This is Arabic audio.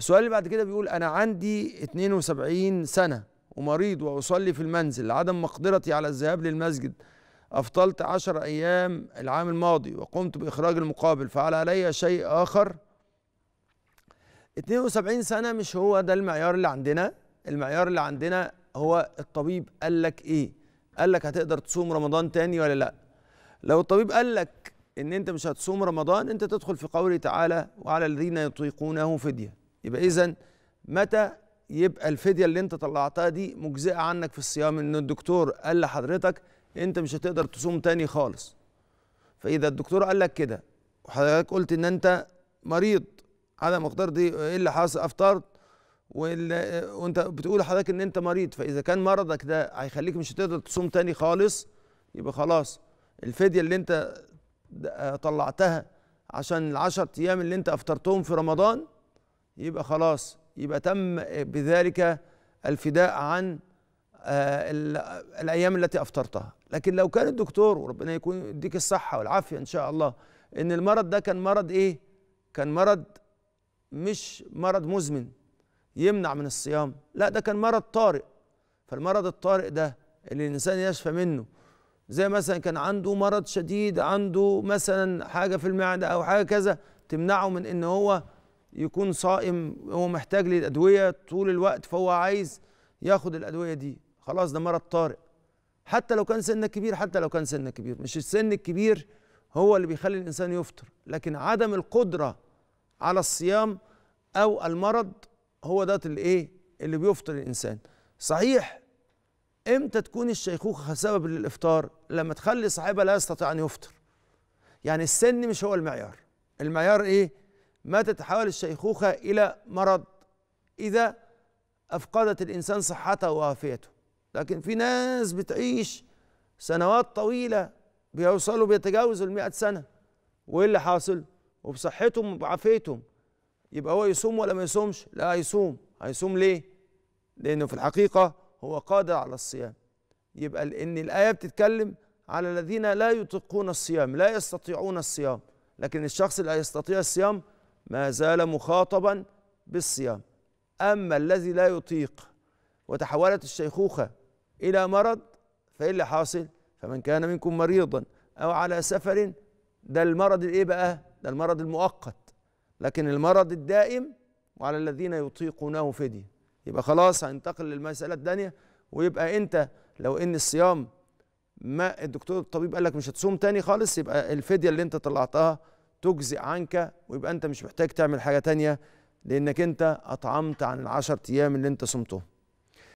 السؤال اللي بعد كده بيقول أنا عندي 72 سنة ومريض وأصلي في المنزل لعدم مقدرتي على الذهاب للمسجد أفطلت 10 أيام العام الماضي وقمت بإخراج المقابل فعل علي شيء آخر 72 سنة مش هو ده المعيار اللي عندنا المعيار اللي عندنا هو الطبيب قال لك إيه قال لك هتقدر تصوم رمضان تاني ولا لأ لو الطبيب قال لك إن أنت مش هتصوم رمضان أنت تدخل في قوله تعالى وعلى الذين يطيقونه فدية يبقى إذا متى يبقى الفدية اللي أنت طلعتها دي مجزئة عنك في الصيام إن الدكتور قال لحضرتك أنت مش هتقدر تصوم تاني خالص فإذا الدكتور قال لك كده وحضرتك قلت إن أنت مريض على مقدار دي إيه اللي حاصل أفطرت وانت بتقول لحضرتك ان انت مريض فاذا كان مرضك ده هيخليك مش هتقدر تصوم تاني خالص يبقى خلاص الفديه اللي انت طلعتها عشان العشر ايام اللي انت افطرتهم في رمضان يبقى خلاص يبقى تم بذلك الفداء عن آه، الايام التي افطرتها لكن لو كان الدكتور وربنا يكون يديك الصحه والعافيه ان شاء الله ان المرض ده كان مرض ايه كان مرض مش مرض مزمن يمنع من الصيام لا ده كان مرض طارئ فالمرض الطارئ ده اللي الانسان يشفى منه زي مثلا كان عنده مرض شديد عنده مثلا حاجه في المعده او حاجه كذا تمنعه من ان هو يكون صائم هو محتاج للادويه طول الوقت فهو عايز ياخد الادويه دي خلاص ده مرض طارئ حتى لو كان سنك كبير حتى لو كان سنك كبير مش السن الكبير هو اللي بيخلي الانسان يفطر لكن عدم القدره على الصيام او المرض هو ده الايه اللي بيفطر الانسان صحيح امتى تكون الشيخوخه سبب للافطار لما تخلي صاحبها لا يستطيع ان يفطر يعني السن مش هو المعيار المعيار ايه ما تتحول الشيخوخة إلى مرض إذا أفقدت الإنسان صحته وعافيته لكن في ناس بتعيش سنوات طويلة بيوصلوا بيتجاوزوا المئة سنة وإيه اللي حاصل؟ وبصحتهم وبعافيتهم يبقى هو يصوم ولا ما يصومش؟ لا هيصوم هيصوم ليه؟ لأنه في الحقيقة هو قادر على الصيام يبقى لأن الآية بتتكلم على الذين لا يطيقون الصيام لا يستطيعون الصيام لكن الشخص اللي يستطيع الصيام ما زال مخاطبا بالصيام أما الذي لا يطيق وتحولت الشيخوخة إلى مرض فإيه اللي حاصل فمن كان منكم مريضا أو على سفر ده المرض الإيه بقى ده المرض المؤقت لكن المرض الدائم وعلى الذين يطيقونه فدية يبقى خلاص هننتقل للمسألة الثانية ويبقى أنت لو إن الصيام ما الدكتور الطبيب قال لك مش هتصوم تاني خالص يبقى الفدية اللي أنت طلعتها تجزئ عنك ويبقى انت مش محتاج تعمل حاجه تانية لانك انت اطعمت عن العشر ايام اللي انت صمتهم